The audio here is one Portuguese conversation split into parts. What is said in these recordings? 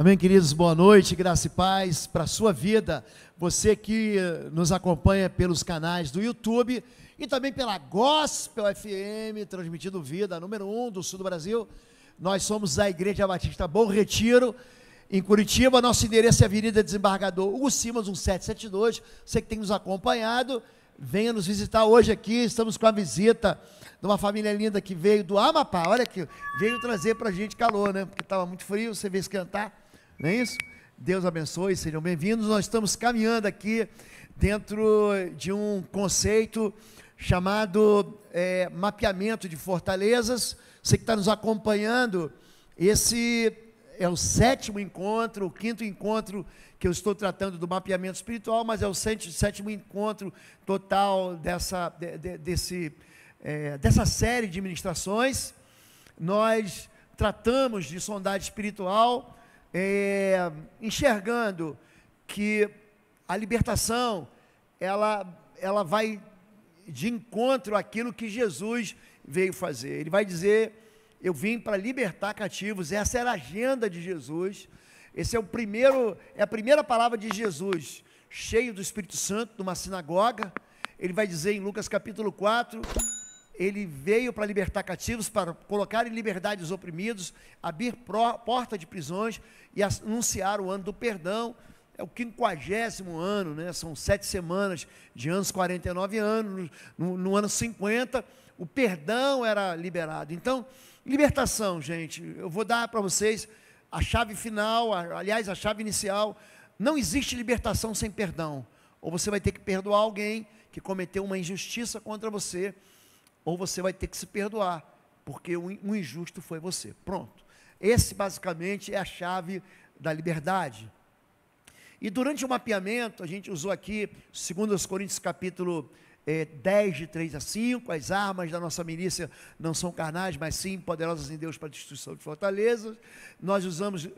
Amém, queridos? Boa noite, graça e paz para a sua vida. Você que eh, nos acompanha pelos canais do YouTube e também pela Gospel FM, transmitindo vida, número 1 um do sul do Brasil. Nós somos a Igreja Batista Bom Retiro, em Curitiba. Nosso endereço é Avenida Desembargador Hugo Simas, 1772. Você que tem nos acompanhado, venha nos visitar hoje aqui. Estamos com a visita de uma família linda que veio do Amapá. Olha que veio trazer para a gente calor, né? Porque estava muito frio, você veio esquentar não é isso? Deus abençoe, sejam bem-vindos. Nós estamos caminhando aqui dentro de um conceito chamado é, mapeamento de fortalezas. Você que está nos acompanhando, esse é o sétimo encontro, o quinto encontro que eu estou tratando do mapeamento espiritual, mas é o sétimo encontro total dessa, de, de, desse, é, dessa série de ministrações. Nós tratamos de sondagem espiritual é, enxergando que a libertação ela, ela vai de encontro àquilo que Jesus veio fazer. Ele vai dizer: Eu vim para libertar cativos. Essa era a agenda de Jesus. Esse é o primeiro, é a primeira palavra de Jesus, cheio do Espírito Santo, numa sinagoga. Ele vai dizer em Lucas capítulo 4, ele veio para libertar cativos, para colocar em liberdade os oprimidos, abrir pró, porta de prisões e anunciar o ano do perdão. É o quinquagésimo ano, né? são sete semanas de anos 49 anos, no, no ano 50, o perdão era liberado. Então, libertação, gente, eu vou dar para vocês a chave final, a, aliás, a chave inicial. Não existe libertação sem perdão. Ou você vai ter que perdoar alguém que cometeu uma injustiça contra você, ou você vai ter que se perdoar, porque um injusto foi você. Pronto. Esse basicamente é a chave da liberdade. E durante o mapeamento, a gente usou aqui 2 Coríntios capítulo eh, 10, de 3 a 5, as armas da nossa milícia não são carnais, mas sim poderosas em Deus para a destruição de fortalezas. Nós usamos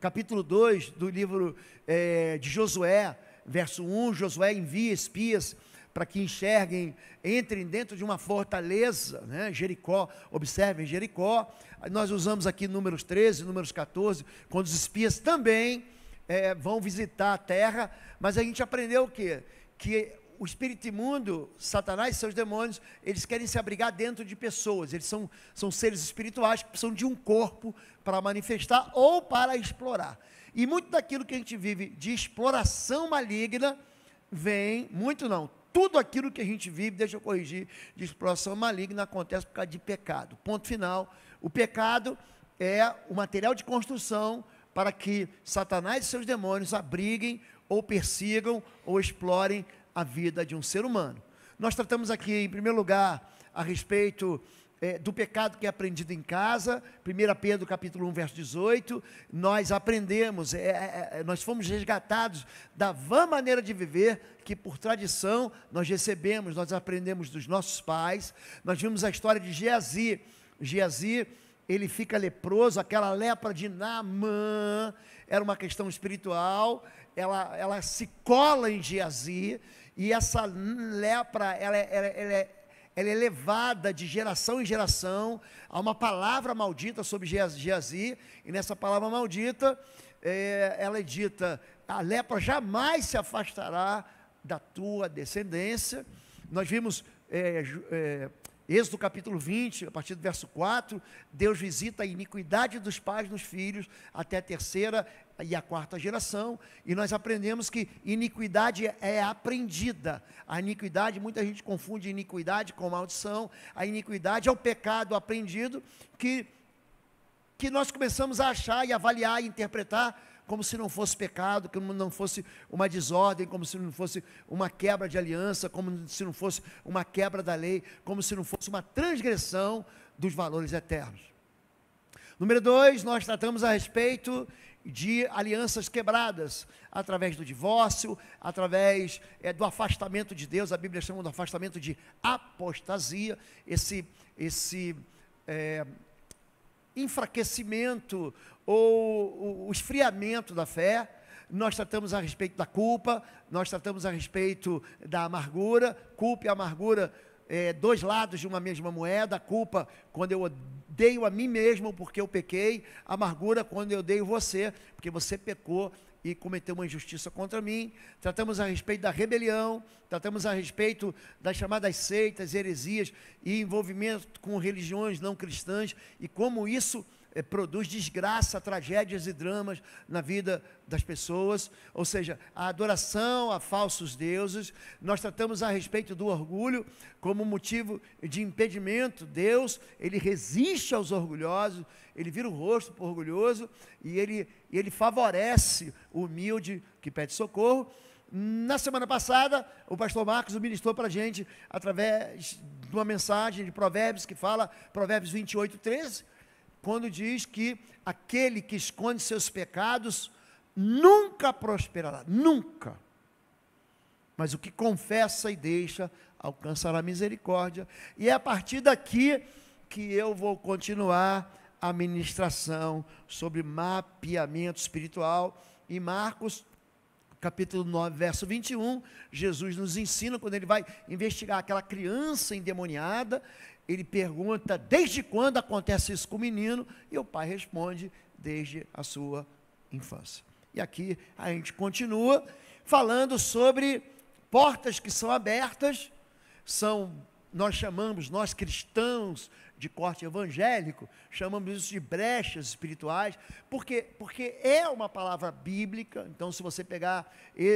capítulo 2 do livro eh, de Josué, verso 1, Josué envia espias para que enxerguem, entrem dentro de uma fortaleza, né? Jericó, observem Jericó. Nós usamos aqui números 13, números 14, quando os espias também é, vão visitar a terra, mas a gente aprendeu o quê? Que o espírito imundo, Satanás e seus demônios, eles querem se abrigar dentro de pessoas, eles são, são seres espirituais que precisam de um corpo para manifestar ou para explorar. E muito daquilo que a gente vive de exploração maligna vem, muito não, tudo aquilo que a gente vive, deixa eu corrigir, de exploração maligna acontece por causa de pecado. Ponto final. O pecado é o material de construção para que Satanás e seus demônios abriguem ou persigam ou explorem a vida de um ser humano. Nós tratamos aqui, em primeiro lugar, a respeito é, do pecado que é aprendido em casa, 1 Pedro capítulo 1, verso 18, nós aprendemos, é, é, é, nós fomos resgatados da vã maneira de viver que por tradição nós recebemos, nós aprendemos dos nossos pais, nós vimos a história de Geazi, Geazi ele fica leproso, aquela lepra de Naamã, era uma questão espiritual, ela, ela se cola em Geazi, e essa lepra, ela, é, ela, é, ela, ela é levada de geração em geração a uma palavra maldita sobre Geazi, e nessa palavra maldita é, ela é dita: a lepra jamais se afastará da tua descendência. Nós vimos é, é, Êxodo capítulo 20, a partir do verso 4, Deus visita a iniquidade dos pais nos filhos até a terceira e a quarta geração, e nós aprendemos que iniquidade é aprendida. A iniquidade, muita gente confunde iniquidade com maldição. A iniquidade é o pecado aprendido que que nós começamos a achar e avaliar e interpretar como se não fosse pecado, como não fosse uma desordem, como se não fosse uma quebra de aliança, como se não fosse uma quebra da lei, como se não fosse uma transgressão dos valores eternos. Número dois, nós tratamos a respeito de alianças quebradas, através do divórcio, através é, do afastamento de Deus, a Bíblia chama do afastamento de apostasia, esse, esse é, enfraquecimento ou o esfriamento da fé, nós tratamos a respeito da culpa, nós tratamos a respeito da amargura, culpa e amargura, é, dois lados de uma mesma moeda, culpa quando eu odeio a mim mesmo porque eu pequei, amargura quando eu odeio você, porque você pecou e cometeu uma injustiça contra mim. Tratamos a respeito da rebelião, tratamos a respeito das chamadas seitas, heresias e envolvimento com religiões não cristãs e como isso é, produz desgraça, tragédias e dramas na vida das pessoas, ou seja, a adoração a falsos deuses. Nós tratamos a respeito do orgulho como motivo de impedimento. Deus, ele resiste aos orgulhosos, ele vira o rosto para o orgulhoso e ele, ele favorece o humilde que pede socorro. Na semana passada, o pastor Marcos ministrou para a gente através de uma mensagem de Provérbios que fala, Provérbios 28, 13 quando diz que aquele que esconde seus pecados nunca prosperará, nunca. Mas o que confessa e deixa alcançará misericórdia. E é a partir daqui que eu vou continuar a ministração sobre mapeamento espiritual. Em Marcos, capítulo 9, verso 21, Jesus nos ensina quando ele vai investigar aquela criança endemoniada ele pergunta desde quando acontece isso com o menino, e o pai responde desde a sua infância. E aqui a gente continua falando sobre portas que são abertas, são nós chamamos, nós cristãos de corte evangélico, chamamos isso de brechas espirituais, porque, porque é uma palavra bíblica. Então, se você pegar é,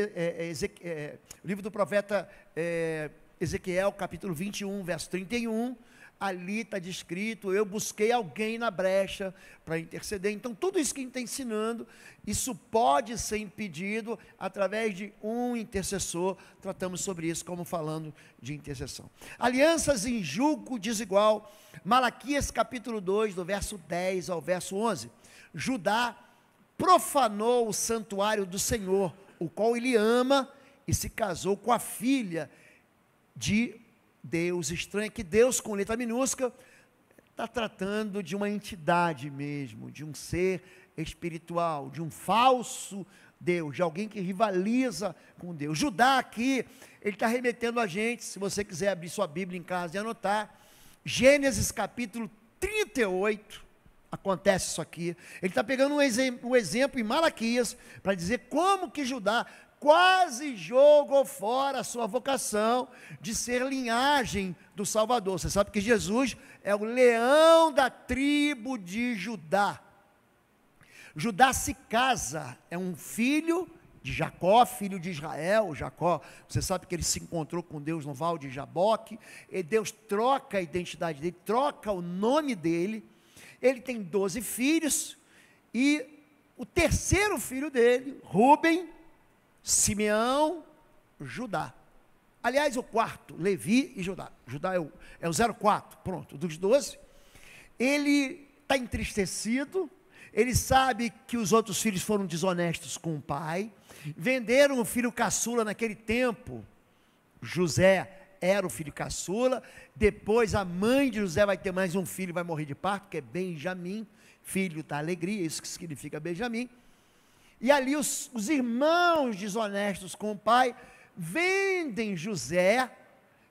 é, é, o livro do profeta é, Ezequiel, capítulo 21, verso 31, ali está descrito, eu busquei alguém na brecha para interceder. Então, tudo isso que a gente está ensinando, isso pode ser impedido através de um intercessor. Tratamos sobre isso como falando de intercessão. Alianças em julgo desigual, Malaquias capítulo 2, do verso 10 ao verso 11. Judá profanou o santuário do Senhor, o qual ele ama, e se casou com a filha de Deus estranho, é que Deus com letra minúscula está tratando de uma entidade mesmo, de um ser espiritual, de um falso Deus, de alguém que rivaliza com Deus. Judá aqui, ele está remetendo a gente, se você quiser abrir sua Bíblia em casa e anotar, Gênesis capítulo 38, acontece isso aqui. Ele está pegando um, ex um exemplo em Malaquias para dizer como que Judá quase jogou fora a sua vocação de ser linhagem do Salvador. Você sabe que Jesus é o leão da tribo de Judá. Judá se casa, é um filho de Jacó, filho de Israel, Jacó, você sabe que ele se encontrou com Deus no Val de Jaboque, e Deus troca a identidade dele, troca o nome dele, ele tem 12 filhos e o terceiro filho dele, Rubem, Simeão, Judá. Aliás, o quarto, Levi e Judá. Judá é o, é o 04, pronto, dos 12. Ele está entristecido, ele sabe que os outros filhos foram desonestos com o pai, venderam o filho caçula naquele tempo, José era o filho caçula. Depois a mãe de José vai ter mais um filho, vai morrer de parto, que é Benjamim, filho da alegria, isso que significa Benjamim. E ali os, os irmãos desonestos com o pai vendem José,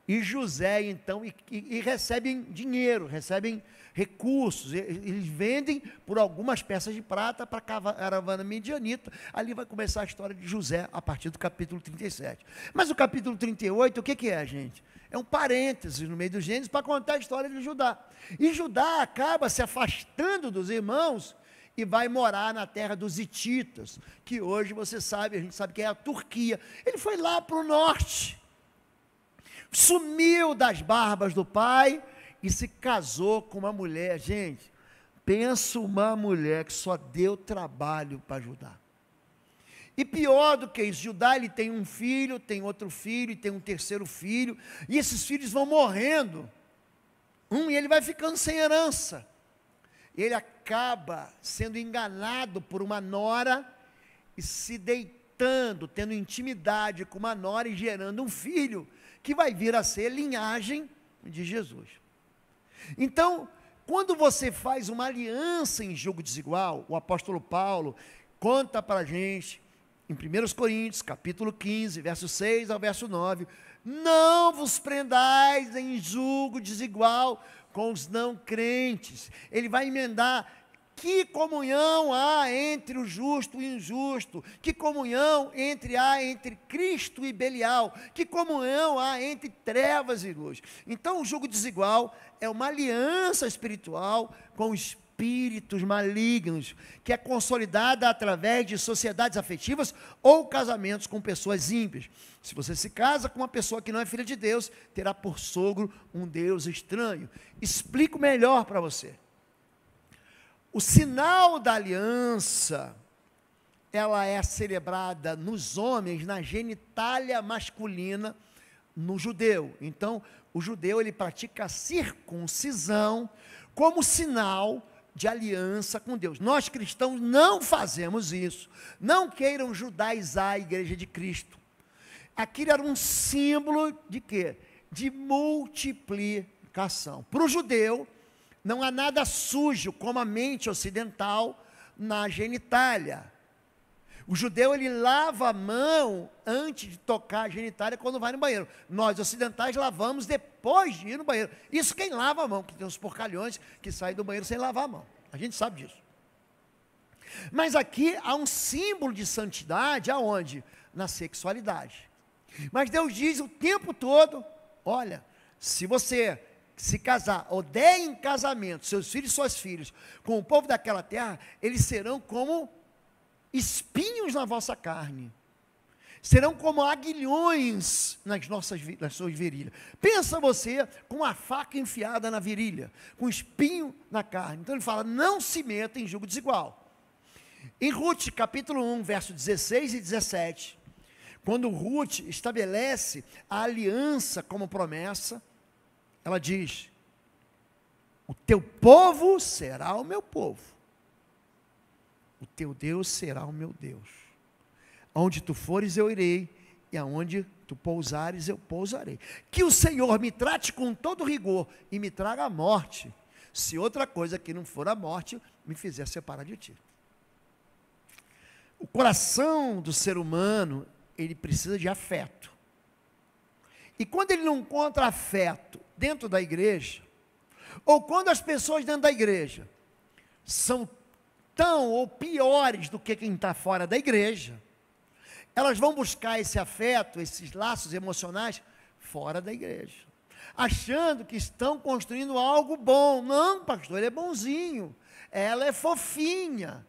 e José então, e, e, e recebem dinheiro, recebem recursos. Eles vendem por algumas peças de prata para a caravana medianita. Ali vai começar a história de José a partir do capítulo 37. Mas o capítulo 38, o que, que é, gente? É um parênteses no meio do Gênesis para contar a história de Judá. E Judá acaba se afastando dos irmãos e vai morar na terra dos Hititas, que hoje você sabe, a gente sabe que é a Turquia. Ele foi lá para o norte, sumiu das barbas do pai e se casou com uma mulher. Gente, pensa uma mulher que só deu trabalho para Judá. E pior do que isso, Judá ele tem um filho, tem outro filho, e tem um terceiro filho, e esses filhos vão morrendo. Um, e ele vai ficando sem herança. Ele acaba sendo enganado por uma nora e se deitando, tendo intimidade com uma nora e gerando um filho que vai vir a ser linhagem de Jesus. Então, quando você faz uma aliança em jogo desigual, o apóstolo Paulo conta para a gente, em 1 Coríntios, capítulo 15, verso 6 ao verso 9, não vos prendais em julgo desigual com os não crentes. Ele vai emendar que comunhão há entre o justo e o injusto? Que comunhão entre há entre Cristo e Belial? Que comunhão há entre trevas e luz? Então, o jugo desigual é uma aliança espiritual com os espíritos malignos, que é consolidada através de sociedades afetivas ou casamentos com pessoas ímpias. Se você se casa com uma pessoa que não é filha de Deus, terá por sogro um Deus estranho. Explico melhor para você. O sinal da aliança, ela é celebrada nos homens, na genitália masculina, no judeu. Então, o judeu ele pratica a circuncisão como sinal de aliança com Deus. Nós cristãos não fazemos isso. Não queiram judaizar a igreja de Cristo. Aquilo era um símbolo de quê? De multiplicação. Para o judeu, não há nada sujo como a mente ocidental na genitália. O judeu ele lava a mão antes de tocar a genitália quando vai no banheiro. Nós ocidentais lavamos depois de ir no banheiro. Isso quem lava a mão, que tem uns porcalhões que saem do banheiro sem lavar a mão. A gente sabe disso. Mas aqui há um símbolo de santidade aonde? Na sexualidade. Mas Deus diz o tempo todo: olha, se você se casar ou der em casamento seus filhos e suas filhas com o povo daquela terra, eles serão como espinhos na vossa carne. Serão como aguilhões nas, nossas, nas suas virilhas. Pensa você com a faca enfiada na virilha, com espinho na carne. Então ele fala: não se meta em jogo desigual. Em Ruth, capítulo 1, verso 16 e 17, quando Ruth estabelece a aliança como promessa, ela diz: O teu povo será o meu povo, o teu Deus será o meu Deus. Aonde tu fores, eu irei, e aonde tu pousares, eu pousarei. Que o Senhor me trate com todo rigor e me traga a morte, se outra coisa que não for a morte me fizer separar de ti. O coração do ser humano, ele precisa de afeto. E quando ele não encontra afeto dentro da igreja, ou quando as pessoas dentro da igreja são tão ou piores do que quem está fora da igreja, elas vão buscar esse afeto, esses laços emocionais fora da igreja, achando que estão construindo algo bom. Não, pastor, ele é bonzinho, ela é fofinha.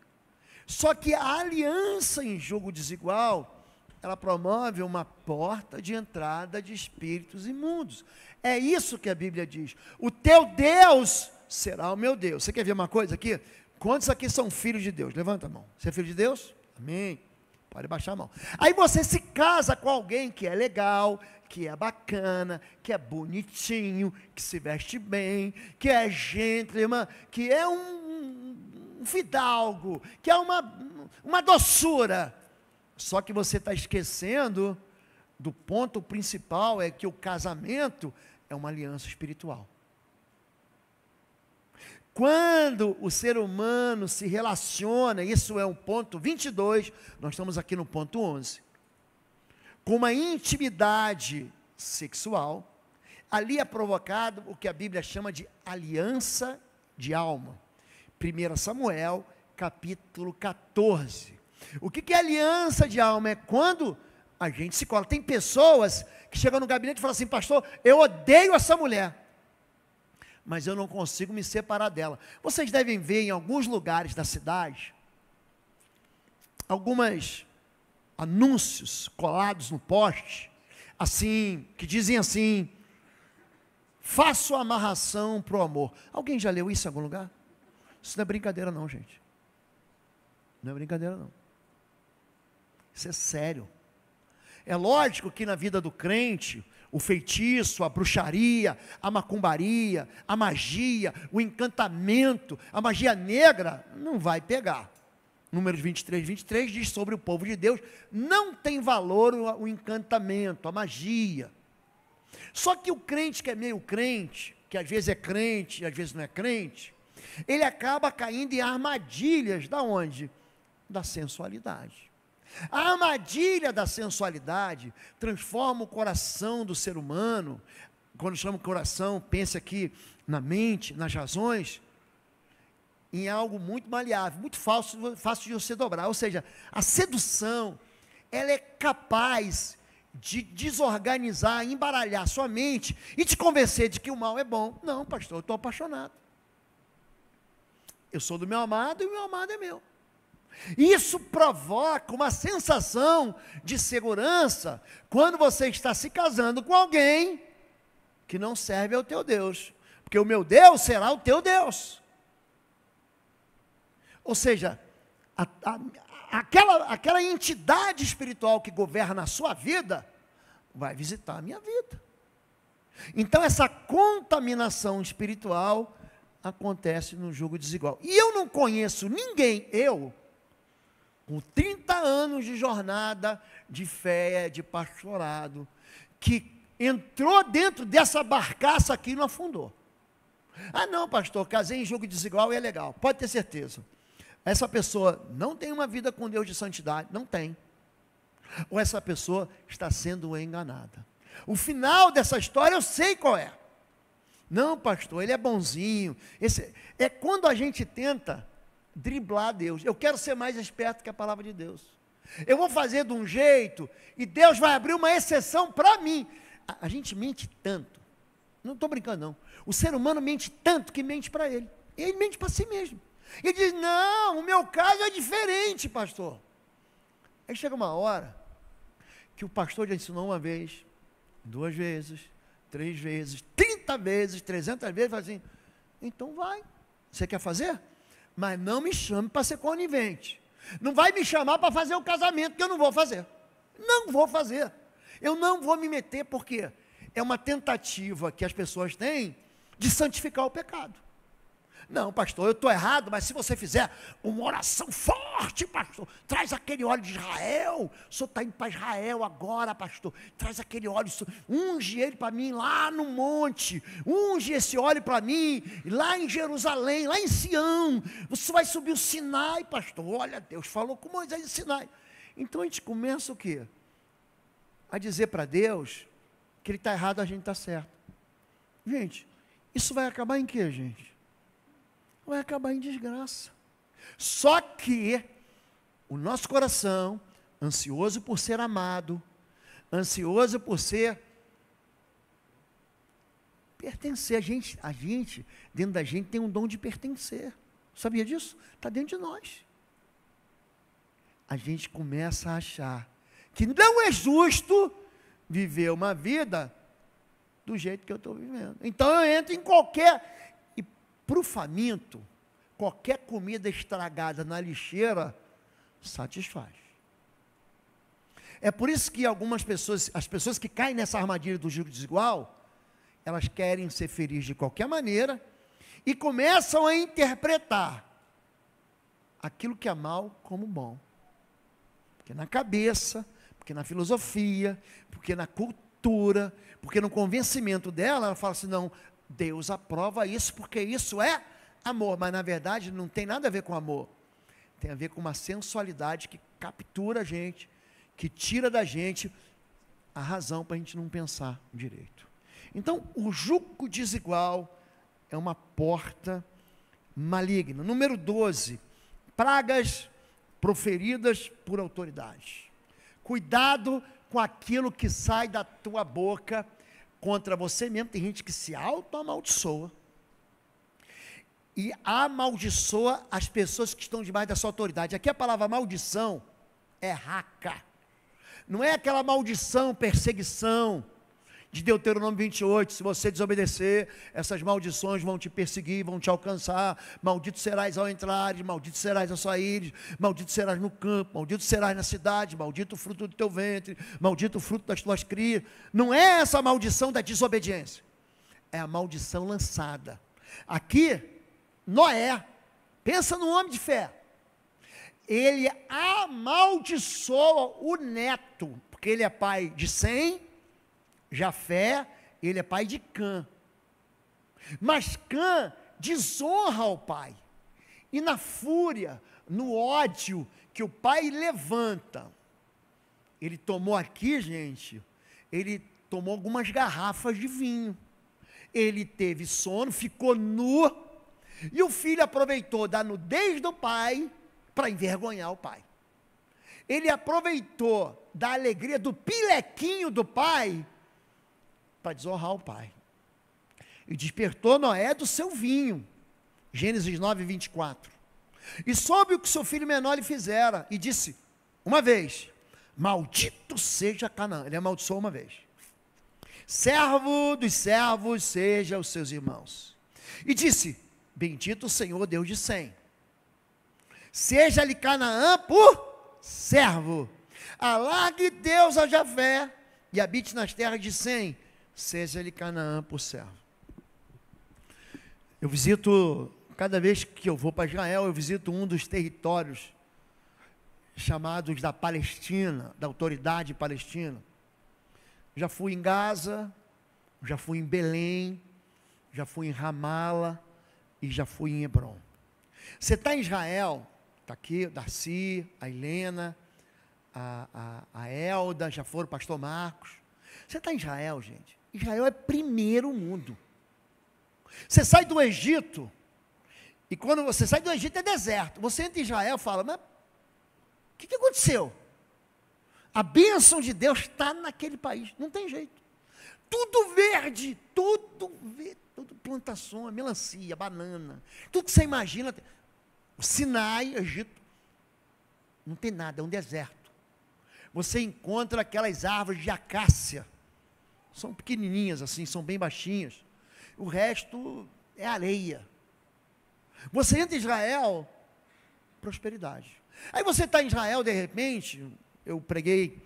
Só que a aliança em jogo desigual, ela promove uma porta de entrada de espíritos imundos. É isso que a Bíblia diz. O teu Deus será o meu Deus. Você quer ver uma coisa aqui? Quantos aqui são filhos de Deus? Levanta a mão. Você é filho de Deus? Amém. Pode baixar a mão. Aí você se casa com alguém que é legal, que é bacana, que é bonitinho, que se veste bem, que é gentleman, que é um, um fidalgo, que é uma, uma doçura. Só que você está esquecendo do ponto principal: é que o casamento é uma aliança espiritual. Quando o ser humano se relaciona, isso é um ponto 22, nós estamos aqui no ponto 11, com uma intimidade sexual, ali é provocado o que a Bíblia chama de aliança de alma. 1 Samuel, capítulo 14. O que, que é aliança de alma? É quando a gente se cola. Tem pessoas que chegam no gabinete e falam assim, pastor, eu odeio essa mulher, mas eu não consigo me separar dela. Vocês devem ver em alguns lugares da cidade, algumas anúncios colados no poste, assim, que dizem assim, faço amarração pro amor. Alguém já leu isso em algum lugar? Isso não é brincadeira não, gente. Não é brincadeira não. Isso é sério. É lógico que na vida do crente, o feitiço, a bruxaria, a macumbaria, a magia, o encantamento, a magia negra, não vai pegar. Números 23, 23 diz sobre o povo de Deus: não tem valor o encantamento, a magia. Só que o crente que é meio crente, que às vezes é crente e às vezes não é crente, ele acaba caindo em armadilhas da onde? Da sensualidade. A armadilha da sensualidade transforma o coração do ser humano. Quando chama coração, pense aqui na mente, nas razões, em algo muito maleável, muito fácil, fácil de você dobrar. Ou seja, a sedução, ela é capaz de desorganizar, embaralhar sua mente e te convencer de que o mal é bom. Não, pastor, eu estou apaixonado. Eu sou do meu amado e o meu amado é meu. Isso provoca uma sensação de segurança quando você está se casando com alguém que não serve ao teu Deus, porque o meu Deus será o teu Deus. Ou seja, a, a, aquela, aquela entidade espiritual que governa a sua vida vai visitar a minha vida. Então, essa contaminação espiritual acontece num jogo desigual. E eu não conheço ninguém, eu, com 30 anos de jornada de fé, de pastorado, que entrou dentro dessa barcaça aqui e não afundou. Ah, não, pastor, casei em jogo desigual e é legal. Pode ter certeza. Essa pessoa não tem uma vida com Deus de santidade, não tem. Ou essa pessoa está sendo enganada. O final dessa história eu sei qual é. Não, pastor, ele é bonzinho. Esse, é quando a gente tenta driblar Deus. Eu quero ser mais esperto que a palavra de Deus. Eu vou fazer de um jeito e Deus vai abrir uma exceção para mim. A, a, gente mente tanto. Não estou brincando, não. O ser humano mente tanto que mente para ele. ele mente para si mesmo. Ele diz: Não, o meu caso é diferente, pastor. Aí chega uma hora que o pastor já ensinou uma vez, duas vezes, três vezes, trinta vezes, trezentas vezes, fala assim: Então vai. Você quer fazer? mas não me chame para ser conivente. Não vai me chamar para fazer o casamento que eu não vou fazer. Não vou fazer. Eu não vou me meter porque é uma tentativa que as pessoas têm de santificar o pecado. Não, pastor, eu estou errado, mas se você fizer uma oração forte, pastor, traz aquele óleo de Israel. O senhor está indo para Israel agora, pastor. Traz aquele óleo, unge ele para mim lá no monte. Unge esse óleo para mim lá em Jerusalém, lá em Sião. Você vai subir o Sinai, pastor. Olha, Deus falou com Moisés em Sinai. Então a gente começa o quê? A dizer para Deus que ele está errado, a gente está certo. Gente, isso vai acabar em quê, gente? vai acabar em desgraça. Só que o nosso coração, ansioso por ser amado, ansioso por ser pertencer, a gente, a gente dentro da gente tem um dom de pertencer. Sabia disso? Está dentro de nós. A gente começa a achar que não é justo viver uma vida do jeito que eu estou vivendo. Então eu entro em qualquer para o faminto, qualquer comida estragada na lixeira satisfaz. É por isso que algumas pessoas, as pessoas que caem nessa armadilha do jugo desigual, elas querem ser felizes de qualquer maneira e começam a interpretar aquilo que é mal como bom. Porque na cabeça, porque na filosofia, porque na cultura, porque no convencimento dela, ela fala assim: não, Deus aprova isso porque isso é amor, mas na verdade não tem nada a ver com amor. Tem a ver com uma sensualidade que captura a gente, que tira da gente a razão para a gente não pensar direito. Então, o jugo desigual é uma porta maligna. Número 12, pragas proferidas por autoridades. Cuidado com aquilo que sai da tua boca contra você mesmo. Tem gente que se auto-amaldiçoa e amaldiçoa as pessoas que estão debaixo da sua autoridade. Aqui a palavra maldição é raca. Não é aquela maldição, perseguição, de Deuteronômio 28, se você desobedecer, essas maldições vão te perseguir, vão te alcançar, maldito serás ao entrares, maldito serás ao saíres, maldito serás no campo, maldito serás na cidade, maldito o fruto do teu ventre, maldito o fruto das tuas crias, não é essa maldição da desobediência, é a maldição lançada, aqui, Noé, pensa no homem de fé, ele amaldiçoa o neto, porque ele é pai de cem. Jafé, ele é pai de Cã. Mas Cã desonra o pai. E na fúria, no ódio que o pai levanta, ele tomou aqui, gente, ele tomou algumas garrafas de vinho. Ele teve sono, ficou nu, e o filho aproveitou da nudez do pai para envergonhar o pai. Ele aproveitou da alegria do pilequinho do pai para desonrar o pai. E despertou Noé do seu vinho. Gênesis 9, 24. E soube o que seu filho menor lhe fizera. E disse: Uma vez, maldito seja Canaã. Ele amaldiçoou uma vez. Servo dos servos seja os seus irmãos. E disse: Bendito o Senhor, Deus de Sem. Seja-lhe Canaã por servo. Alargue Deus a Javé e habite nas terras de Sem seja ele Canaã por servo. Eu visito, cada vez que eu vou para Israel, eu visito um dos territórios chamados da Palestina, da autoridade palestina. Já fui em Gaza, já fui em Belém, já fui em Ramala e já fui em Hebron. Você está em Israel, está aqui, Darcy, a Helena, a, a, a Elda, já foram o pastor Marcos. Você está em Israel, gente. Israel é primeiro mundo. Você sai do Egito, e quando você sai do Egito é deserto. Você entra em Israel e fala, mas o que, que aconteceu? A bênção de Deus está naquele país, não tem jeito. Tudo verde, tudo verde, tudo plantação, melancia, banana, tudo que você imagina. O Sinai, Egito, não tem nada, é um deserto. Você encontra aquelas árvores de acácia são pequenininhas assim, são bem baixinhas. O resto é areia. Você entra em Israel, prosperidade. Aí você está em Israel, de repente, eu preguei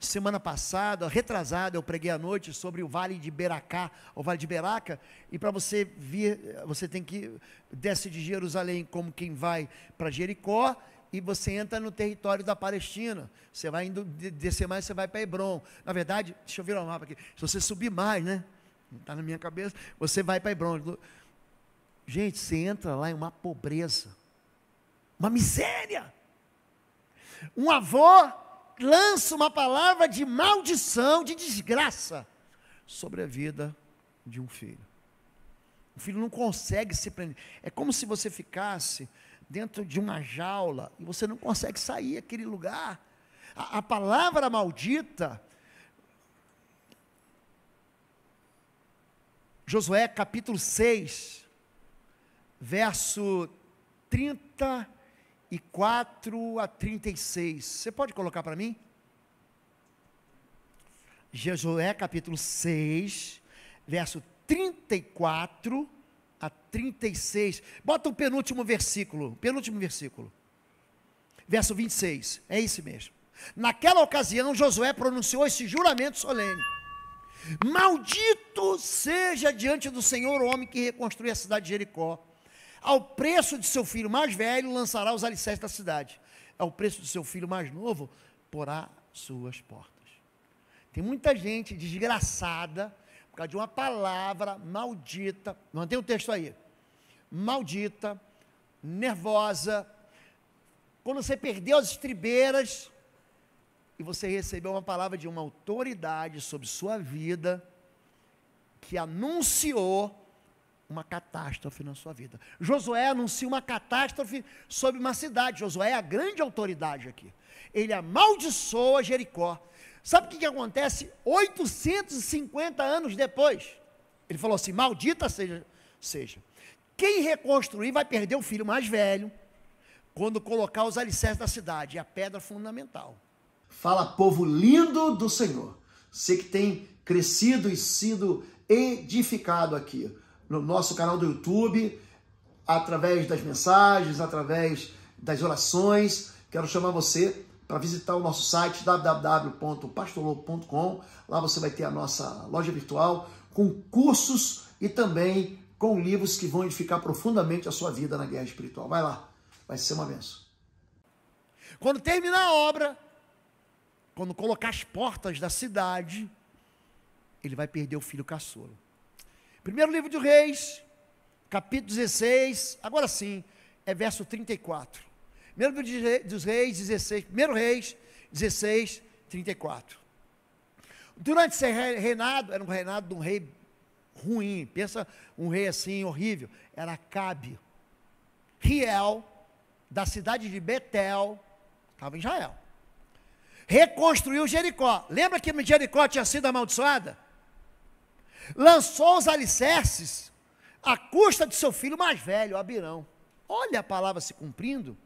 semana passada, retrasada, eu preguei à noite sobre o Vale de Beracá, o Vale de Beraca, e para você vir, você tem que desce de Jerusalém como quem vai para Jericó e você entra no território da Palestina. Você vai indo, descer mais, você vai para Hebron. Na verdade, deixa eu virar o mapa aqui. Se você subir mais, né? Não está na minha cabeça. Você vai para Hebron. Gente, você entra lá em uma pobreza, uma miséria. Um avô lança uma palavra de maldição, de desgraça sobre a vida de um filho. O filho não consegue se prender. É como se você ficasse dentro de uma jaula e você não consegue sair daquele lugar. A, a palavra maldita, Josué capítulo 6, verso 34 a 36. Você pode colocar para mim? Josué capítulo 6, verso 34 a 36. Bota o penúltimo versículo, penúltimo versículo. Verso 26. É esse mesmo. Naquela ocasião, Josué pronunciou esse juramento solene: Maldito seja diante do Senhor o homem que reconstruiu a cidade de Jericó. Ao preço de seu filho mais velho, lançará os alicerces da cidade. Ao preço de seu filho mais novo, porá suas portas. Tem muita gente desgraçada por causa de uma palavra maldita. Mantém o texto aí. Maldita, nervosa. Quando você perdeu as estribeiras e você recebeu uma palavra de uma autoridade sobre sua vida que anunciou uma catástrofe na sua vida. Josué anuncia uma catástrofe sobre uma cidade. Josué é a grande autoridade aqui. Ele amaldiçoa Jericó. Sabe o que, que acontece 850 anos depois? Ele falou assim: maldita seja, seja. Quem reconstruir vai perder o filho mais velho quando colocar os alicerces da cidade, a pedra fundamental. Fala, povo lindo do Senhor. Você que tem crescido e sido edificado aqui no nosso canal do YouTube, através das mensagens, através das orações. Quero chamar você para visitar o nosso site www.pastorlobo.com. Lá você vai ter a nossa loja virtual com cursos e também com livros que vão edificar profundamente a sua vida na guerra espiritual. Vai lá, vai ser uma benção. Quando terminar a obra, quando colocar as portas da cidade, ele vai perder o filho caçolo. Primeiro livro de Reis, capítulo 16, agora sim, é verso 34. Primeiro dos Reis, 16, primeiro Reis, 16, 34. Durante esse reinado, era um reinado de um rei ruim, pensa um rei assim horrível, era Cabe. Riel, da cidade de Betel, estava em Israel. Reconstruiu Jericó. Lembra que Jericó tinha sido amaldiçoada? Lançou os alicerces à custa de seu filho mais velho, Abirão. Olha a palavra se cumprindo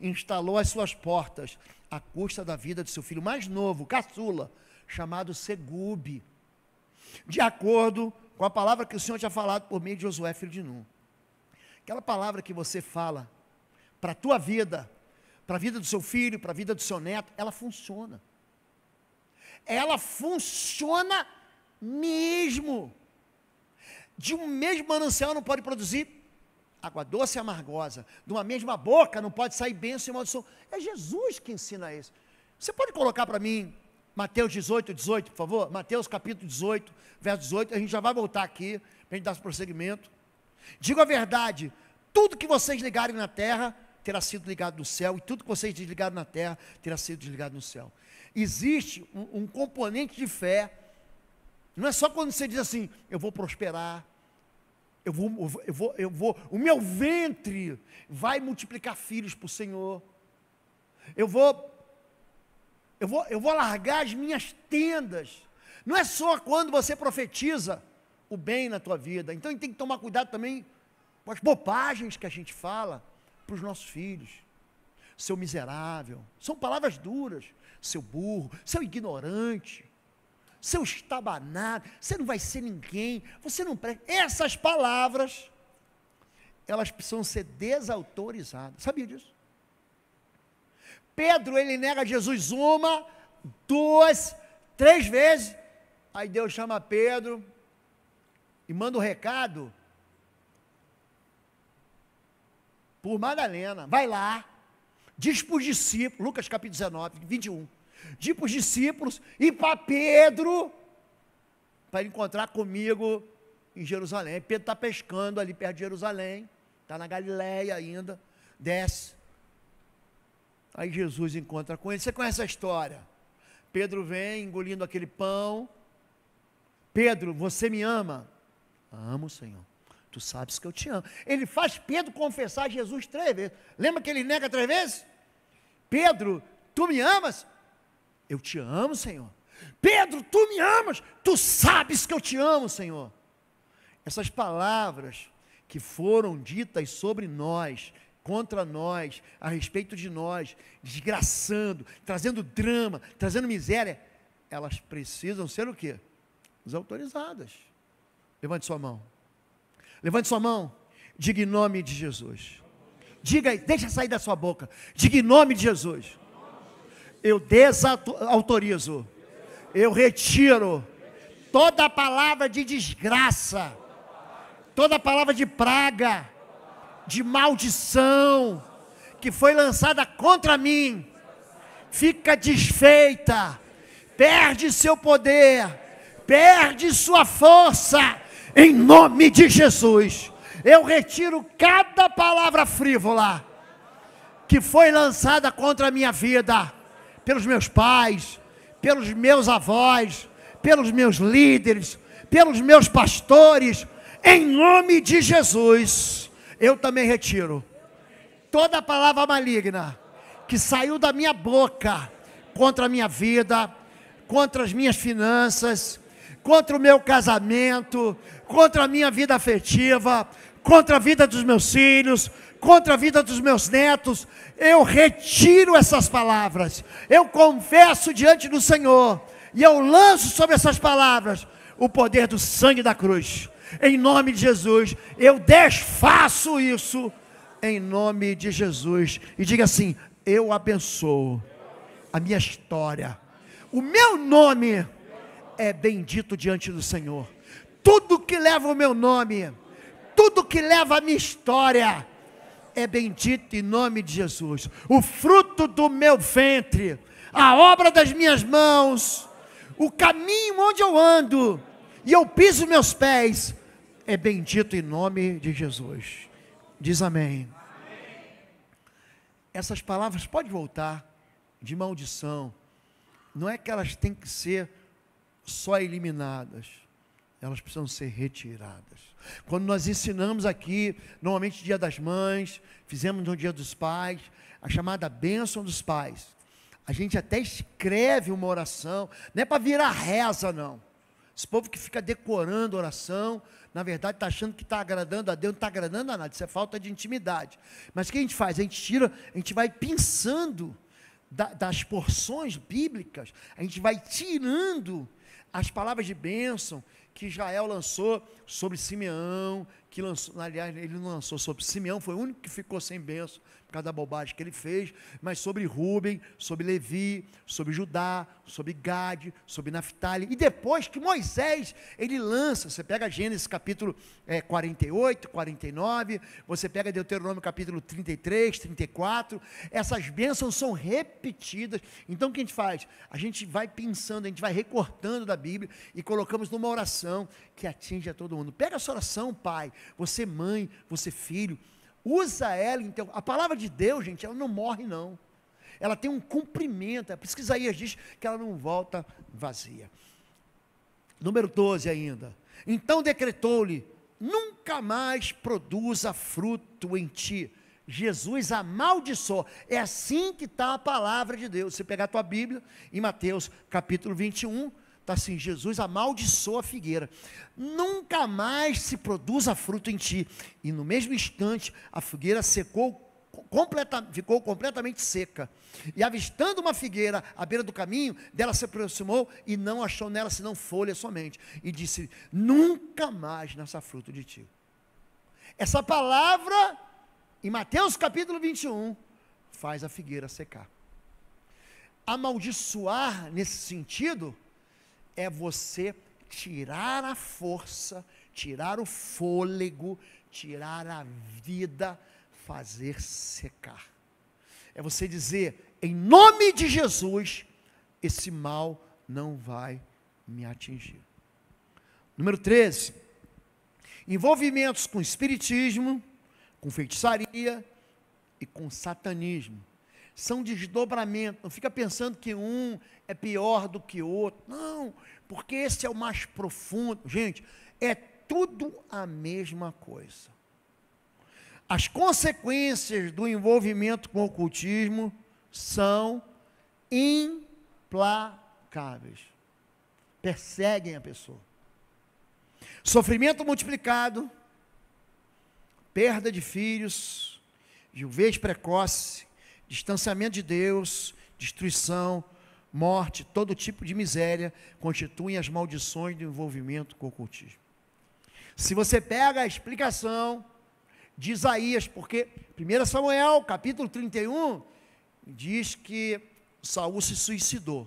instalou as suas portas à custa da vida de seu filho mais novo, caçula, chamado Segube, de acordo com a palavra que o Senhor tinha falado por meio de Josué, filho de Nun. Aquela palavra que você fala para a tua vida, para a vida do seu filho, para a vida do seu neto, ela funciona. Ela funciona mesmo. De um mesmo manancial não pode produzir água doce e amargosa, de uma mesma boca não pode sair bênção e maldição. É Jesus que ensina isso. Você pode colocar para mim Mateus 18, 18, por favor? Mateus capítulo 18, verso 18, a gente já vai voltar aqui, para a gente dar prosseguimento. Digo a verdade, tudo que vocês ligarem na terra, terá sido ligado no céu, e tudo que vocês desligaram na terra terá sido desligado no céu. Existe um, um, componente de fé, não é só quando você diz assim, eu vou prosperar, eu vou, eu vou, eu vou, o meu ventre vai multiplicar filhos para o Senhor. Eu vou, eu vou, eu vou largar as minhas tendas. Não é só quando você profetiza o bem na tua vida. Então a gente tem que tomar cuidado também com as bobagens que a gente fala para os nossos filhos. Seu miserável, são palavras duras. Seu burro, seu ignorante seu estabanado, você não vai ser ninguém, você não presta. Essas palavras, elas precisam ser desautorizadas. Sabia disso? Pedro, ele nega Jesus uma, duas, três vezes. Aí Deus chama Pedro e manda o um recado por Madalena. Vai lá, diz para os discípulos, Lucas capítulo 19, 21 de para os discípulos e para Pedro, para encontrar comigo em Jerusalém. Pedro está pescando ali perto de Jerusalém, está na Galiléia ainda, desce. Aí Jesus encontra com ele. Você conhece a história? Pedro vem engolindo aquele pão. Pedro, você me ama? Amo, Senhor. Tu sabes que eu te amo. Ele faz Pedro confessar Jesus três vezes. Lembra que ele nega três vezes? Pedro, tu me amas? Eu te amo, Senhor. Pedro, tu me amas, tu sabes que eu te amo, Senhor. Essas palavras que foram ditas sobre nós, contra nós, a respeito de nós, desgraçando, trazendo drama, trazendo miséria, elas precisam ser o quê? Desautorizadas. Levante sua mão. Levante sua mão. Diga em nome de Jesus. Diga, deixa sair da sua boca. Diga em nome de Jesus eu desautorizo, eu retiro toda palavra de desgraça, toda palavra de praga, de maldição que foi lançada contra mim, fica desfeita, perde seu poder, perde sua força, em nome de Jesus. Eu retiro cada palavra frívola que foi lançada contra a minha vida pelos meus pais, pelos meus avós, pelos meus líderes, pelos meus pastores, em nome de Jesus, eu também retiro toda palavra maligna que saiu da minha boca contra a minha vida, contra as minhas finanças, contra o meu casamento, contra a minha vida afetiva, contra a vida dos meus filhos, contra a vida dos meus netos, eu retiro essas palavras, eu confesso diante do Senhor, e eu lanço sobre essas palavras o poder do sangue da cruz, em nome de Jesus, eu desfaço isso, em nome de Jesus, e diga assim: eu abençoo a minha história, o meu nome é bendito diante do Senhor, tudo que leva o meu nome, tudo que leva a minha história, é bendito em nome de Jesus. O fruto do meu ventre, a obra das minhas mãos, o caminho onde eu ando e eu piso meus pés, é bendito em nome de Jesus. Diz amém. Essas palavras podem voltar de maldição. Não é que elas têm que ser só eliminadas, elas precisam ser retiradas. Quando nós ensinamos aqui, normalmente dia das mães, fizemos no dia dos pais, a chamada bênção dos pais. A gente até escreve uma oração, não é para virar reza, não. Esse povo que fica decorando oração, na verdade está achando que está agradando a Deus, não está agradando a nada, isso é falta de intimidade. Mas o que a gente faz? A gente tira, a gente vai pensando da, das porções bíblicas, a gente vai tirando as palavras de bênção que Jael lançou sobre Simeão, que lançou, aliás, ele não lançou sobre Simeão, foi o único que ficou sem benção por causa da bobagem que ele fez, mas sobre Rubem, sobre Levi, sobre Judá, sobre Gade, sobre Naftali. E depois que Moisés, ele lança, você pega Gênesis capítulo é, 48, 49, você pega Deuteronômio capítulo 33, 34, essas bênçãos são repetidas. Então o que a gente faz? A gente vai pensando, a gente vai recortando da Bíblia e colocamos numa oração que atinge a todo mundo. Pega essa oração, Pai, você é mãe, você é filho. Usa ela então. A palavra de Deus, gente, ela não morre, não. Ela tem um cumprimento. É por isso que Isaías diz que ela não volta vazia. Número 12 ainda. Então decretou-lhe: nunca mais produza fruto em ti. Jesus amaldiçoou. É assim que está a palavra de Deus. Você pegar a tua Bíblia em Mateus capítulo 21, Está assim, Jesus amaldiçoa a figueira. Nunca mais se produza fruto em ti. E no mesmo instante, a figueira secou completa, ficou completamente seca. E avistando uma figueira à beira do caminho, dela se aproximou e não achou nela senão folha somente. E disse: Nunca mais nasça fruto de ti. Essa palavra, em Mateus capítulo 21, faz a figueira secar. Amaldiçoar nesse sentido é você tirar a força, tirar o fôlego, tirar a vida, fazer secar. É você dizer, em nome de Jesus, esse mal não vai me atingir. Número 13. Envolvimentos com espiritismo, com feitiçaria e com satanismo são desdobramentos. Não fica pensando que um é pior do que outro. Não, porque esse é o mais profundo. Gente, é tudo a mesma coisa. As consequências do envolvimento com o ocultismo são implacáveis. Perseguem a pessoa. Sofrimento multiplicado, perda de filhos, de precoce, Distanciamento de Deus, destruição, morte, todo tipo de miséria constituem as maldições do envolvimento com o ocultismo. Se você pega a explicação de Isaías, porque 1 Samuel, capítulo 31, diz que Saul se suicidou.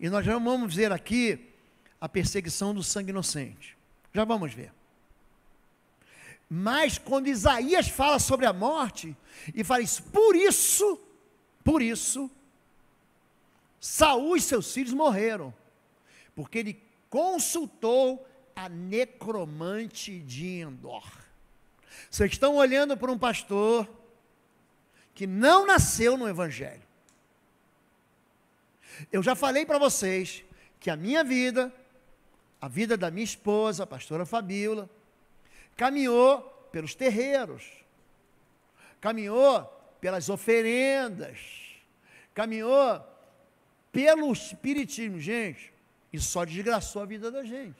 E nós já vamos ver aqui a perseguição do sangue inocente. Já vamos ver. Mas quando Isaías fala sobre a morte, e fala isso, por isso, por isso, Saúl e seus filhos morreram, porque ele consultou a necromante de Endor. Vocês estão olhando para um pastor que não nasceu no Evangelho. Eu já falei para vocês que a minha vida, a vida da minha esposa, a pastora Fabíola, Caminhou pelos terreiros, caminhou pelas oferendas, caminhou pelo espiritismo, gente, e só desgraçou a vida da gente.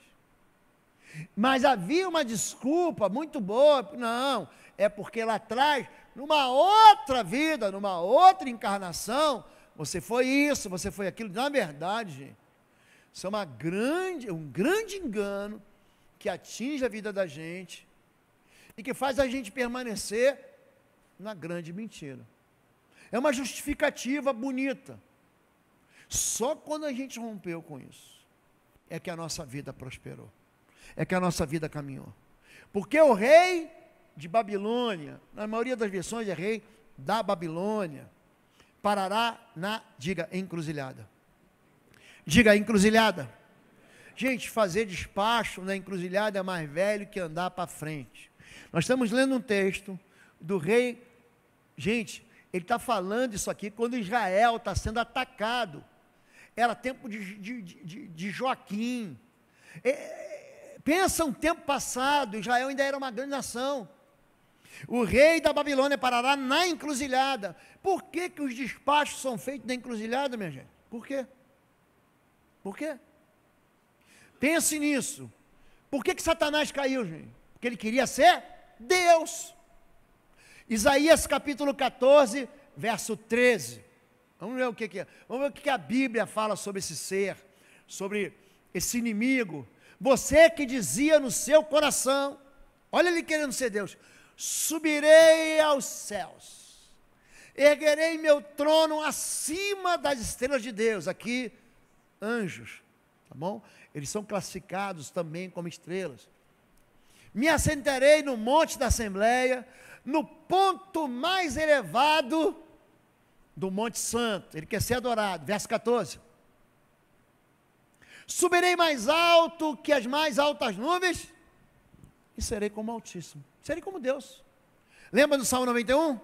Mas havia uma desculpa muito boa, não, é porque lá atrás, numa outra vida, numa outra encarnação, você foi isso, você foi aquilo. Na verdade, gente, isso é uma grande, um grande engano que atinge a vida da gente e que faz a gente permanecer na grande mentira. É uma justificativa bonita. Só quando a gente rompeu com isso é que a nossa vida prosperou, é que a nossa vida caminhou. Porque o rei de Babilônia, na maioria das versões é rei da Babilônia, parará na, diga, encruzilhada. Diga, encruzilhada. Gente, fazer despacho na encruzilhada é mais velho que andar para frente. Nós estamos lendo um texto do rei. Gente, ele está falando isso aqui quando Israel está sendo atacado. Era tempo de, de, de, de Joaquim. É, pensa um tempo passado, Israel ainda era uma grande nação. O rei da Babilônia parará na encruzilhada. Por que, que os despachos são feitos na encruzilhada, minha gente? Por quê? Por quê? Pense nisso. Por que, que Satanás caiu, gente? Porque ele queria ser Deus. Isaías capítulo 14, verso 13. Vamos ver o que, que é. Vamos ver o que, que a Bíblia fala sobre esse ser, sobre esse inimigo. Você que dizia no seu coração, olha ele querendo ser Deus, subirei aos céus, erguerei meu trono acima das estrelas de Deus. Aqui, anjos, tá bom? Eles são classificados também como estrelas. Me assentarei no monte da Assembleia, no ponto mais elevado do Monte Santo. Ele quer ser adorado. Verso 14. Subirei mais alto que as mais altas nuvens e serei como o Altíssimo. Serei como Deus. Lembra do Salmo 91?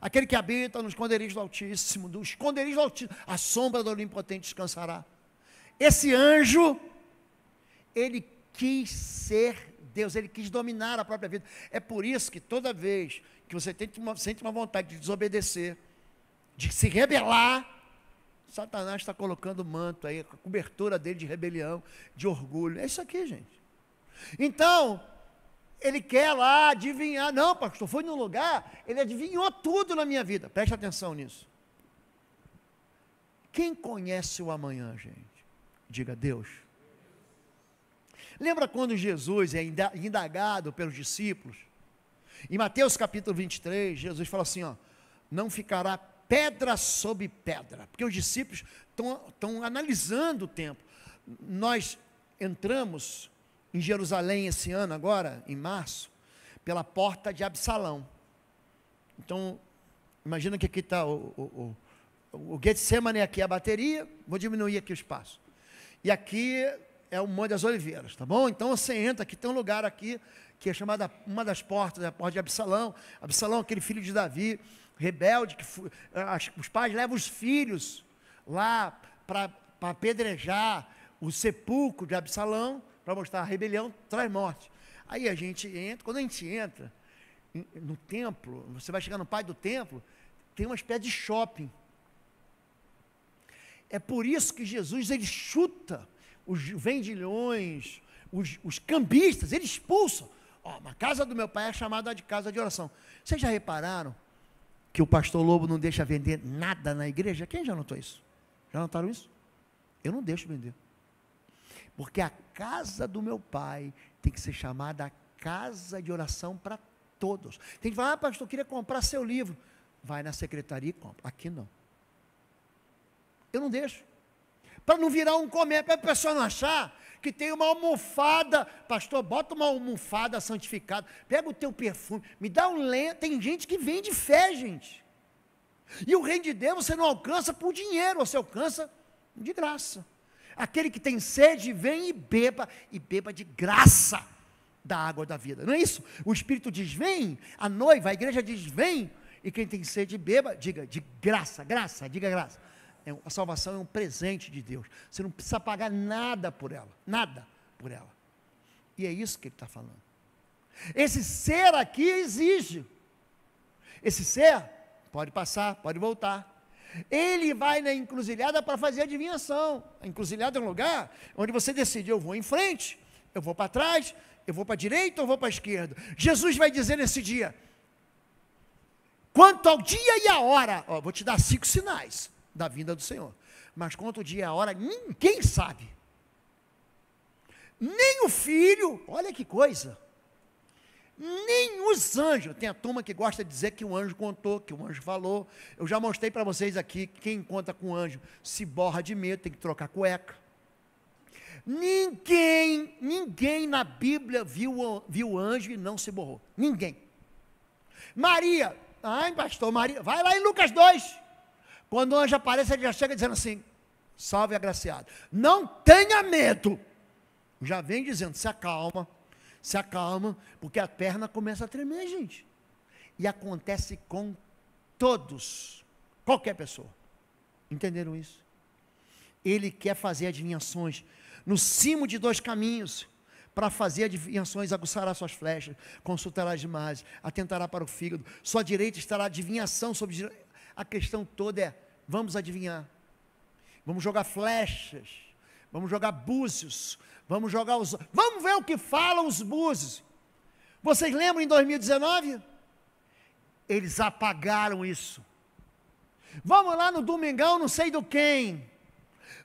Aquele que habita no esconderijo do Altíssimo, do esconderijo do Altíssimo, a sombra do Onipotente descansará. Esse anjo, ele quis ser Deus, ele quis dominar a própria vida. É por isso que toda vez que você tem uma, sente uma vontade de desobedecer, de se rebelar, Satanás está colocando o manto aí, a cobertura dele de rebelião, de orgulho. É isso aqui, gente. Então, ele quer lá adivinhar. Não, pastor, foi num lugar, ele adivinhou tudo na minha vida. Preste atenção nisso. Quem conhece o amanhã, gente? Diga Deus. Lembra quando Jesus é indagado pelos discípulos? Em Mateus capítulo 23, Jesus fala assim: ó, não ficará pedra sobre pedra, porque os discípulos estão analisando o tempo. Nós entramos em Jerusalém esse ano, agora, em março, pela porta de Absalão. Então, imagina que aqui está o, o, o, o Getsemane aqui é a bateria, vou diminuir aqui o espaço. E aqui é o Monte das Oliveiras, tá bom? Então você entra aqui, tem um lugar aqui que é chamada uma das portas, é a porta de Absalão. Absalão, aquele filho de Davi, rebelde, que eh, as, os pais levam os filhos lá para apedrejar o sepulcro de Absalão, para mostrar a rebelião, traz morte. Aí a gente entra, quando a gente entra no templo, você vai chegar no pai do templo, tem uma espécie de shopping. É por isso que Jesus ele chuta os vendilhões, os, os cambistas, eles expulsam. Ó, a casa do meu pai é chamada de casa de oração. Vocês já repararam que o pastor Lobo não deixa vender nada na igreja? Quem já notou isso? Já notaram isso? Eu não deixo vender. Porque a casa do meu pai tem que ser chamada casa de oração para todos. Tem que falar, ah, pastor, eu queria comprar seu livro. Vai na secretaria e compra. Aqui não. Eu não deixo para não virar um comércio, para a pessoa não achar que tem uma almofada. Pastor, bota uma almofada santificada, pega o teu perfume, me dá um lenço. Tem gente que vende fé, gente. E o reino de Deus você não alcança por dinheiro, você alcança de graça. Aquele que tem sede, vem e beba, e beba de graça da água da vida. Não é isso? O Espírito diz: vem, a noiva, a igreja diz: vem, e quem tem sede, beba, diga de graça, graça, diga graça é a salvação é um presente de Deus. Você não precisa pagar nada por ela, nada por ela. E é isso que ele está falando. Esse ser aqui exige. Esse ser pode passar, pode voltar. Ele vai na encruzilhada para fazer adivinhação. A encruzilhada é um lugar onde você decide: eu vou em frente, eu vou para trás, eu vou para a direita ou vou para a esquerda. Jesus vai dizer nesse dia: quanto ao dia e à hora, ó, vou te dar cinco sinais da vinda do Senhor. Mas quanto o dia e é a hora, ninguém sabe. Nem o filho, olha que coisa. Nem os anjos. Tem a turma que gosta de dizer que o anjo contou, que o anjo falou. Eu já mostrei para vocês aqui que quem conta com anjo se borra de medo, tem que trocar cueca. Ninguém, ninguém na Bíblia viu, viu anjo e não se borrou. Ninguém. Maria, ai pastor, Maria, vai lá em Lucas 2. Quando o anjo aparece, ele já chega dizendo assim: Salve agraciado. Não tenha medo. Já vem dizendo: se acalma, se acalma, porque a perna começa a tremer, gente. E acontece com todos, qualquer pessoa. Entenderam isso? Ele quer fazer adivinhações no cimo de dois caminhos para fazer adivinhações, aguçará suas flechas, consultará as imagens, atentará para o fígado, sua direita estará adivinhação sobre a questão toda é Vamos adivinhar. Vamos jogar flechas. Vamos jogar búzios. Vamos jogar os. Vamos ver o que falam os búzios. Vocês lembram em 2019? Eles apagaram isso. Vamos lá no domingão, não sei do quem.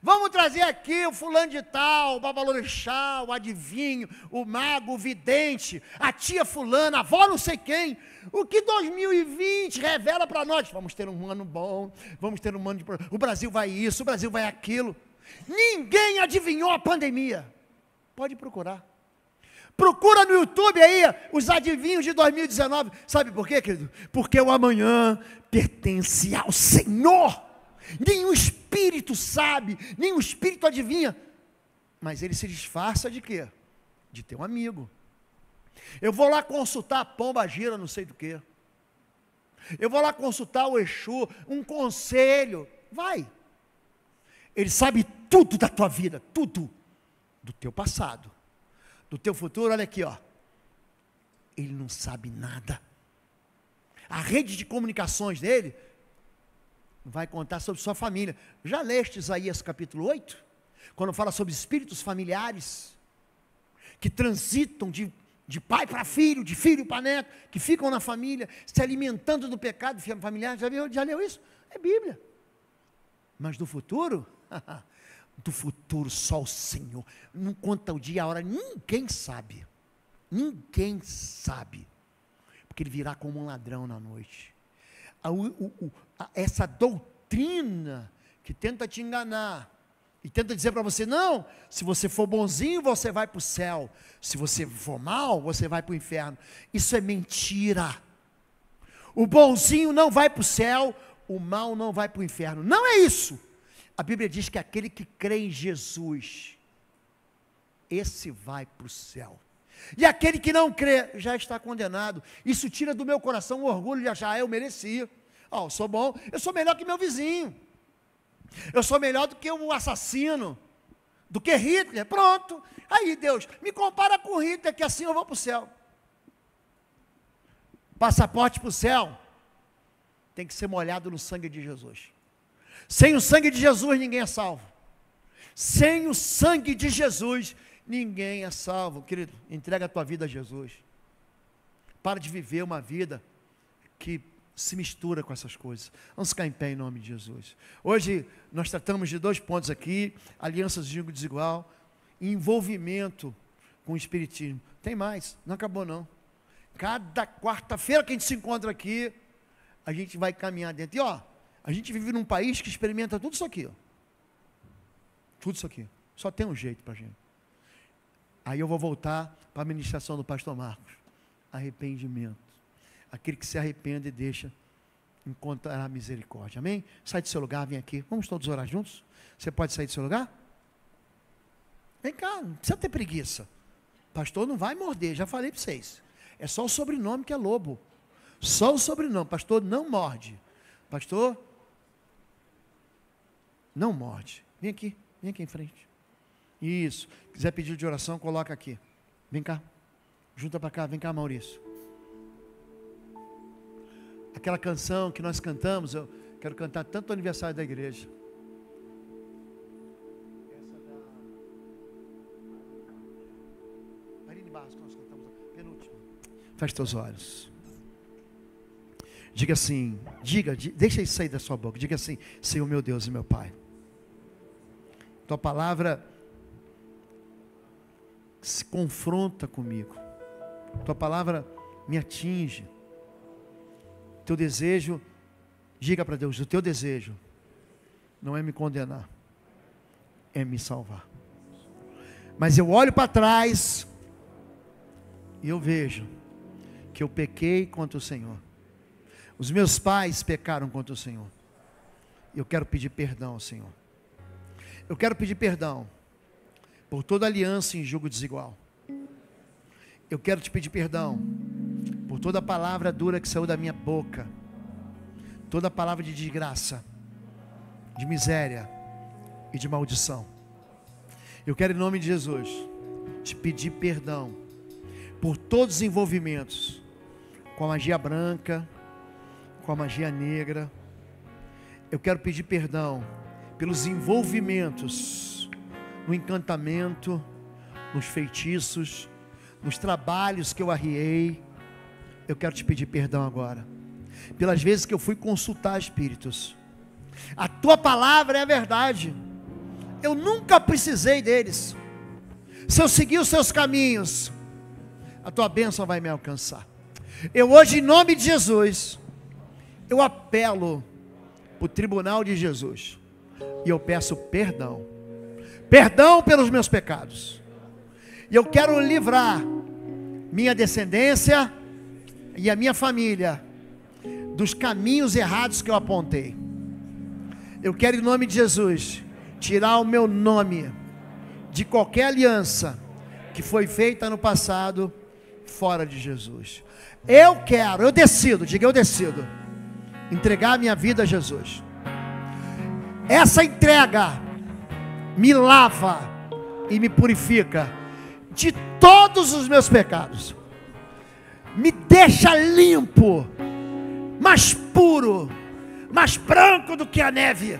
Vamos trazer aqui o fulano de tal, o babalorixá, o adivinho, o mago, o vidente, a tia fulana, a avó não sei quem. O que 2020 revela para nós? Vamos ter um ano bom, vamos ter um ano de... O Brasil vai isso, o Brasil vai aquilo. Ninguém adivinhou a pandemia. Pode procurar. Procura no YouTube aí os adivinhos de 2019. Sabe por quê, querido? Porque o amanhã pertence ao Senhor nem o espírito sabe, nem o espírito adivinha, mas ele se disfarça de quê? De ter um amigo. Eu vou lá consultar a pomba gira, não sei do quê. Eu vou lá consultar o Exu, um conselho. Vai. Ele sabe tudo da tua vida, tudo. Do teu passado, do teu futuro. Olha aqui, ó. Ele não sabe nada. A rede de comunicações dele vai contar sobre sua família. Já leste Isaías capítulo 8? Quando fala sobre espíritos familiares que transitam de, de pai para filho, de filho para neto, que ficam na família, se alimentando do pecado familiar. Já, viu, já leu isso? É Bíblia. Mas do futuro, do futuro só o Senhor. Não conta o dia, a hora, ninguém sabe. Ninguém sabe. Porque ele virá como um ladrão na noite a, o, a, essa doutrina que tenta te enganar e tenta dizer para você: não, se você for bonzinho, você vai para o céu, se você for mal, você vai para o inferno. Isso é mentira. O bonzinho não vai para o céu, o mal não vai para o inferno. Não é isso. A Bíblia diz que aquele que crê em Jesus, esse vai para o céu. E aquele que não crê já está condenado. Isso tira do meu coração o orgulho de achar, ah, eu merecia. Oh, eu sou bom, eu sou melhor que meu vizinho. Eu sou melhor do que um assassino, do que Hitler. Pronto. Aí, Deus, me compara com Hitler, que assim eu vou para o céu. Passaporte para o céu tem que ser molhado no sangue de Jesus. Sem o sangue de Jesus, ninguém é salvo. Sem o sangue de Jesus, Ninguém é salvo, querido. Entrega a tua vida a Jesus. Para de viver uma vida que se mistura com essas coisas. Vamos ficar em pé em nome de Jesus. Hoje nós tratamos de dois pontos aqui: alianças de desigual, envolvimento com o Espiritismo. Tem mais, não acabou não. Cada quarta-feira que a gente se encontra aqui, a gente vai caminhar dentro. E ó, a gente vive num país que experimenta tudo isso aqui. Ó. Tudo isso aqui. Só tem um jeito para gente. Aí eu vou voltar para a ministração do pastor Marcos. Arrependimento. Aquele que se arrepende e deixa a misericórdia. Amém? Sai do seu lugar, vem aqui. Vamos todos orar juntos? Você pode sair do seu lugar? Vem cá, não precisa ter preguiça. Pastor não vai morder, já falei para vocês. É só o sobrenome que é lobo. Só o sobrenome. Pastor não morde. Pastor não morde. Vem aqui, vem aqui em frente. Isso. Quiser pedir de oração, coloca aqui. Vem cá. Junta para cá, vem cá, Maurício. Aquela canção que nós cantamos, eu quero cantar tanto no aniversário da igreja. Feche teus olhos. Diga assim, diga, deixa isso sair da sua boca. Diga assim, Senhor meu Deus e meu Pai. Tua palavra se confronta comigo. Tua palavra me atinge. Teu desejo, diga para Deus, o teu desejo não é me condenar, é me salvar. Mas eu olho para trás e eu vejo que eu pequei contra o Senhor. Os meus pais pecaram contra o Senhor. Eu quero pedir perdão ao Senhor. Eu quero pedir perdão por toda aliança em julgo desigual. Eu quero te pedir perdão por toda palavra dura que saiu da minha boca, toda palavra de desgraça, de miséria e de maldição. Eu quero, em nome de Jesus, te pedir perdão por todos os envolvimentos com a magia branca, com a magia negra. Eu quero pedir perdão pelos envolvimentos no encantamento, nos feitiços, nos trabalhos que eu arriei. Eu quero te pedir perdão agora, pelas vezes que eu fui consultar espíritos. A tua palavra é a verdade. Eu nunca precisei deles. Se eu seguir os seus caminhos, a tua bênção vai me alcançar. Eu hoje, em nome de Jesus, eu apelo para o tribunal de Jesus e eu peço perdão perdão pelos meus pecados. E eu quero livrar minha descendência e a minha família dos caminhos errados que eu apontei. Eu quero, em nome de Jesus, tirar o meu nome de qualquer aliança que foi feita no passado fora de Jesus. Eu quero, eu decido, diga eu decido, entregar a minha vida a Jesus. Essa entrega me lava e me purifica de todos os meus pecados. Me deixa limpo, mais puro, mais branco do que a neve,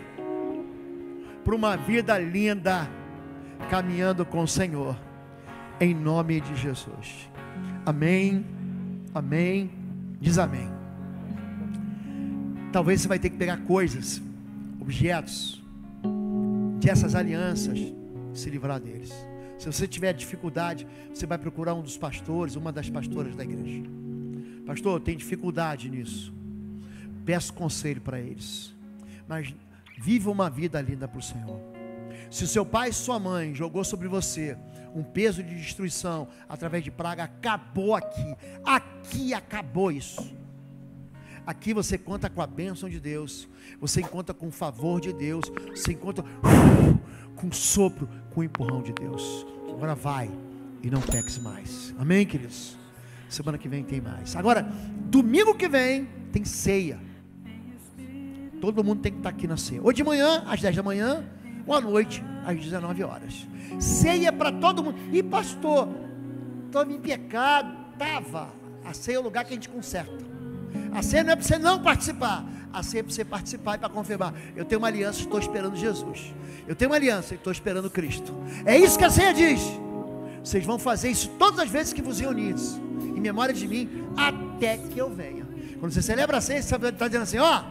para uma vida linda, caminhando com o Senhor, em nome de Jesus. Amém, amém, diz amém. Talvez você vai ter que pegar coisas, objetos, de essas alianças, se livrar deles. Se você tiver dificuldade, você vai procurar um dos pastores, uma das pastoras da igreja. Pastor, tem dificuldade nisso. Peço conselho para eles. Mas viva uma vida linda para o Senhor. Se o seu pai e sua mãe jogou sobre você um peso de destruição através de praga, acabou aqui. Aqui acabou isso. Aqui você conta com a bênção de Deus, você encontra com o favor de Deus, você encontra com o sopro, com o empurrão de Deus. Agora vai e não peques mais. Amém, queridos? Semana que vem tem mais. Agora, domingo que vem tem ceia. Todo mundo tem que estar tá aqui na ceia. Ou de manhã, às 10 da manhã, ou à noite, às 19 horas. Ceia é para todo mundo. E pastor, estou em pecado. Tava. A ceia é o lugar que a gente conserta. A ceia não é para você não participar. A ceia é para você participar e para confirmar. Eu tenho uma aliança e estou esperando Jesus. Eu tenho uma aliança e estou esperando Cristo. É isso que a ceia diz. Vocês vão fazer isso todas as vezes que vos reunirem. Em memória de mim, até que eu venha. Quando você celebra a ceia, você está dizendo assim: ó,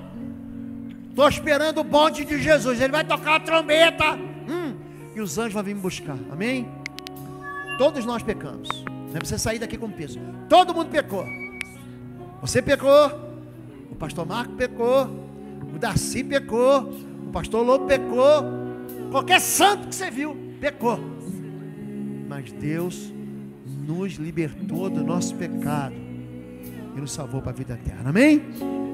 estou esperando o bonde de Jesus. Ele vai tocar a trombeta. Hum, e os anjos vão vir me buscar. Amém? Todos nós pecamos. Não é para você sair daqui com peso. Todo mundo pecou. Você pecou, o pastor Marco pecou, o Darcy pecou, o pastor Lobo pecou, qualquer santo que você viu pecou. Mas Deus nos libertou do nosso pecado e nos salvou para a vida eterna. Amém?